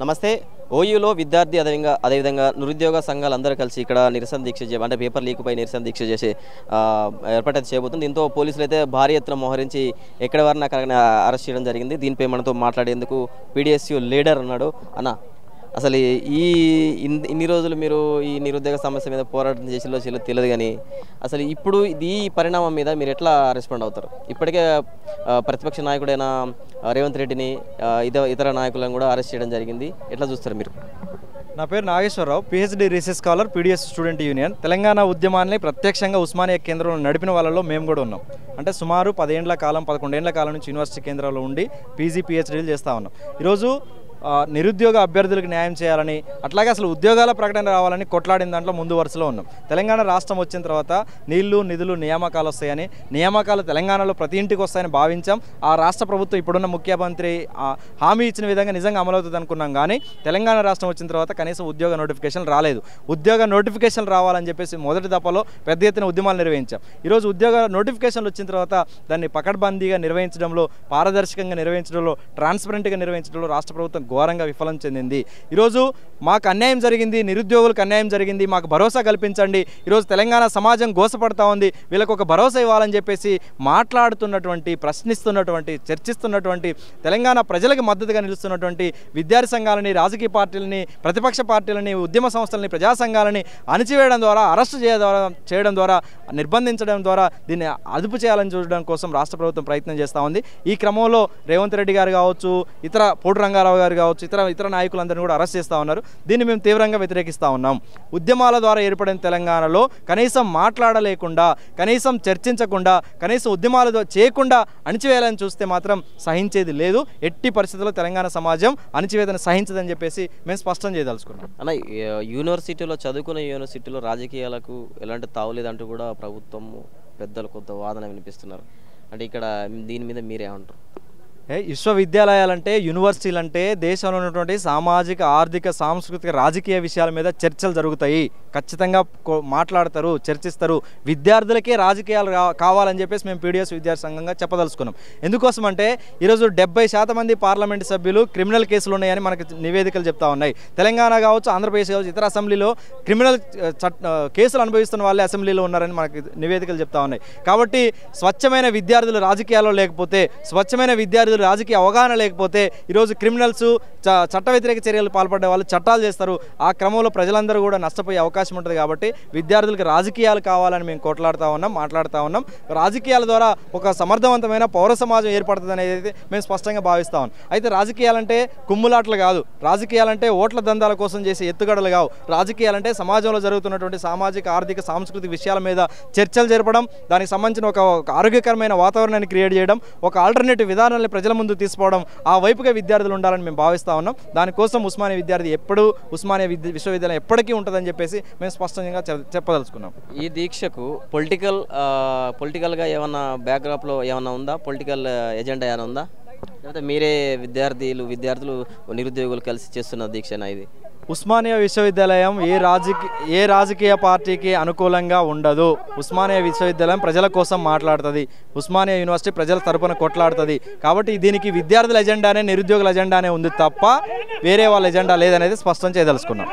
నమస్తే ఓయూలో విద్యార్థి అదేవిధంగా అదేవిధంగా నిరుద్యోగ సంఘాలు అందరూ కలిసి ఇక్కడ నిరసన దీక్ష చే అంటే పేపర్ లీక్పై నిరసన దీక్ష చేసి ఏర్పాటు చేయబోతుంది దీంతో పోలీసులు అయితే భారీ ఎత్తున మోహరించి ఎక్కడ వారిని అక్కడ అరెస్ట్ చేయడం జరిగింది దీనిపై మనతో మాట్లాడేందుకు పీడిఎస్యూ లీడర్ ఉన్నాడు అన్న అసలు ఈ ఇన్ని రోజులు మీరు ఈ నిరుద్యోగ సమస్య మీద పోరాటం చేసేలో చేయాలో తెలియదు కానీ అసలు ఇప్పుడు ఈ పరిణామం మీద మీరు ఎట్లా రెస్పాండ్ అవుతారు ఇప్పటికే ప్రతిపక్ష నాయకుడైన రేవంత్ రెడ్డిని ఇతర నాయకులను కూడా అరెస్ట్ చేయడం జరిగింది ఎట్లా చూస్తారు మీరు నా పేరు Nageswararao PhD research scholar PDS student union Telangana ఉద్యమాన్ని ప్రత్యక్షంగా ఉస్మానియా కేంద్రంలో నడిపిన వాళ్ళలో మేము కూడా ఉన్నాం అంటే సుమారు పదేండ్ల కాలం పదకొండేళ్ల కాలం నుంచి యూనివర్సిటీ కేంద్రంలో ఉండి పీజీ పిహెచ్డీలు చేస్తూ ఉన్నాం ఈరోజు నిరుద్యోగ అభ్యర్థులకు న్యాయం చేయాలని అట్లాగే అసలు ఉద్యోగాల ప్రకటన రావాలని కొట్లాడిన దాంట్లో ముందు వరుసలో ఉన్నాం తెలంగాణ రాష్ట్రం వచ్చిన తర్వాత నీళ్లు నిధులు నియామకాలు వస్తాయని నియామకాలు తెలంగాణలో ప్రతి ఇంటికి వస్తాయని భావించాం ఆ రాష్ట్ర ప్రభుత్వం ఇప్పుడున్న ముఖ్యమంత్రి హామీ ఇచ్చిన విధంగా నిజంగా అమలవుతుంది అనుకున్నాం కానీ తెలంగాణ రాష్ట్రం వచ్చిన తర్వాత కనీసం ఉద్యోగ నోటిఫికేషన్ రాలేదు ఉద్యోగ నోటిఫికేషన్ రావాలని చెప్పేసి మొదటి దఫలో పెద్ద ఎత్తున ఉద్యమాలు నిర్వహించాం ఈరోజు ఉద్యోగ నోటిఫికేషన్లు వచ్చిన తర్వాత దాన్ని పకడ్బందీగా నిర్వహించడంలో పారదర్శకంగా నిర్వహించడంలో ట్రాన్స్పరెంట్గా నిర్వహించడంలో రాష్ట్ర ప్రభుత్వం ఘోరంగా విఫలం చెందింది ఈరోజు మాకు అన్యాయం జరిగింది నిరుద్యోగులకు అన్యాయం జరిగింది మాకు భరోసా కల్పించండి ఈరోజు తెలంగాణ సమాజం గోసపడతా ఉంది వీళ్ళకు ఒక భరోసా ఇవ్వాలని చెప్పేసి మాట్లాడుతున్నటువంటి ప్రశ్నిస్తున్నటువంటి చర్చిస్తున్నటువంటి తెలంగాణ ప్రజలకు మద్దతుగా నిలుస్తున్నటువంటి విద్యార్థి సంఘాలని రాజకీయ పార్టీలని ప్రతిపక్ష పార్టీలని ఉద్యమ సంస్థలని ప్రజా సంఘాలని అణిచివేయడం ద్వారా అరెస్టు చేయడం చేయడం ద్వారా నిర్బంధించడం ద్వారా దీన్ని అదుపు చేయాలని చూడడం కోసం రాష్ట్ర ప్రభుత్వం ప్రయత్నం చేస్తూ ఉంది ఈ క్రమంలో రేవంత్ రెడ్డి గారు కావచ్చు ఇతర పోటు రంగారావు గారు కావచ్చు ఇతర ఇతర నాయకులందరినీ కూడా అరెస్ట్ చేస్తూ ఉన్నారు దీన్ని మేము తీవ్రంగా వ్యతిరేకిస్తూ ఉన్నాం ఉద్యమాల ద్వారా ఏర్పడిన తెలంగాణలో కనీసం మాట్లాడలేకుండా కనీసం చర్చించకుండా కనీసం ఉద్యమాలు చేయకుండా అణిచివేయాలని చూస్తే మాత్రం సహించేది లేదు ఎట్టి పరిస్థితుల్లో తెలంగాణ సమాజం అణిచివేదన సహించదని చెప్పేసి మేము స్పష్టం చేయదలుచుకున్నాం అన్న యూనివర్సిటీలో చదువుకునే యూనివర్సిటీలో రాజకీయాలకు ఎలాంటి తావులేదంటూ కూడా ప్రభుత్వం పెద్దలు కొంత వాదన వినిపిస్తున్నారు అంటే ఇక్కడ దీని మీద మీరేమంటారు విశ్వవిద్యాలయాలంటే యూనివర్సిటీలంటే దేశంలో ఉన్నటువంటి సామాజిక ఆర్థిక సాంస్కృతిక రాజకీయ విషయాల మీద చర్చలు జరుగుతాయి ఖచ్చితంగా మాట్లాడతారు చర్చిస్తారు విద్యార్థులకే రాజకీయాలు కావాలని చెప్పేసి మేము పీడిఎస్ విద్యార్థి సంఘంగా చెప్పదలుచుకున్నాం ఎందుకోసం అంటే ఈరోజు డెబ్బై శాతం మంది పార్లమెంటు సభ్యులు క్రిమినల్ కేసులు ఉన్నాయని మనకు నివేదికలు చెప్తా ఉన్నాయి తెలంగాణ కావచ్చు ఆంధ్రప్రదేశ్ కావచ్చు ఇతర అసెంబ్లీలో క్రిమినల్ కేసులు అనుభవిస్తున్న వాళ్ళే అసెంబ్లీలో ఉన్నారని మనకి నివేదికలు చెప్తా ఉన్నాయి కాబట్టి స్వచ్ఛమైన విద్యార్థులు రాజకీయాల్లో లేకపోతే స్వచ్ఛమైన విద్యార్థులు రాజకీయ అవగాహన లేకపోతే ఈరోజు క్రిమినల్స్ చట్ట వ్యతిరేక చర్యలు పాల్పడే వాళ్ళు చట్టాలు చేస్తారు ఆ క్రమంలో ప్రజలందరూ కూడా నష్టపోయే అవకాశం ఉంటుంది కాబట్టి విద్యార్థులకు రాజకీయాలు కావాలని మేము కొట్లాడుతూ ఉన్నాం మాట్లాడుతూ ఉన్నాం రాజకీయాల ద్వారా ఒక సమర్థవంతమైన పౌర సమాజం ఏర్పడుతుంది అనేది మేము స్పష్టంగా భావిస్తా ఉన్నాం అయితే రాజకీయాలంటే కుమ్ములాటలు కాదు రాజకీయాలంటే ఓట్ల దందాల కోసం చేసే ఎత్తుగడలు కావు రాజకీయాలంటే సమాజంలో జరుగుతున్నటువంటి సామాజిక ఆర్థిక సాంస్కృతిక విషయాల మీద చర్చలు జరపడం దానికి సంబంధించిన ఒక ఆరోగ్యకరమైన వాతావరణాన్ని క్రియేట్ చేయడం ఒక ఆల్టర్నేటివ్ విధానాన్ని ప్రజల ముందు తీసుకోవడం ఆ వైపుగా విద్యార్థులు ఉండాలని మేము భావిస్తూ ఉన్నాం దానికోసం ఉస్మానియా విద్యార్థి ఎప్పుడు ఉస్మానియా విశ్వవిద్యాలయం ఎప్పటికీ ఉంటుందని చెప్పేసి మేము స్పష్టంగా చెప్పదలుచుకున్నాం ఈ దీక్షకు పొలిటికల్ పొలిటికల్గా ఏమన్నా బ్యాక్గ్రాప్లో ఏమన్నా ఉందా పొలిటికల్ ఎజెండా ఏమైనా ఉందా లేకపోతే మీరే విద్యార్థులు విద్యార్థులు నిరుద్యోగులు కలిసి చేస్తున్న దీక్షనా ఇది ఉస్మానియా విశ్వవిద్యాలయం ఏ రాజకీయ ఏ రాజకీయ పార్టీకి అనుకూలంగా ఉండదు ఉస్మానియా విశ్వవిద్యాలయం ప్రజల కోసం మాట్లాడుతుంది ఉస్మానియా యూనివర్సిటీ ప్రజల తరపున కొట్లాడుతుంది కాబట్టి దీనికి విద్యార్థుల ఎజెండానే నిరుద్యోగుల ఎజెండానే ఉంది తప్ప వేరే వాళ్ళ ఎజెండా లేదనేది స్పష్టం చేయదలుచుకున్నాం